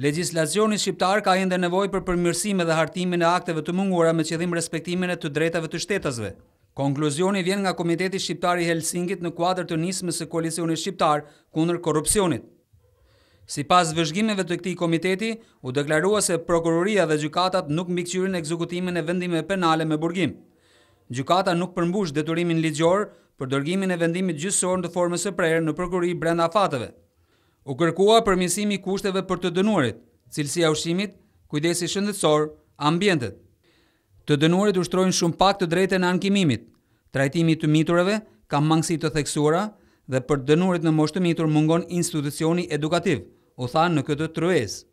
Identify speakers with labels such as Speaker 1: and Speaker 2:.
Speaker 1: Legislacioni shqiptar ka ende nevoj për përmjërsime dhe hartimin e akteve të munguara me qedhim respektimin e të drejtave të shtetasve. Konkluzioni vjen nga Komiteti Shqiptar i Helsingit në kuadrë të nismës e koalicionit Shqiptar kundër korupcionit. Si pas vëzhgimeve të këti komiteti, u deklarua se prokuroria dhe gjukatat nuk mbikqyrin ekzekutimin e vendime penale me burgim. Gjukata nuk përmbush deturimin ligjor për dërgimin e vendimit gjysor në të formës e prerë në prokurori brenda fatëve u kërkua përmjësimi kushteve për të dënuarit, cilësia ushimit, kujdesi shëndetësor, ambjentet. Të dënuarit ushtrojnë shumë pak të drejte në ankimimit, trajtimi të mitureve, kam mangësi të theksura dhe për dënuarit në moshtë mitur mungon institucioni edukativ, u thanë në këtë të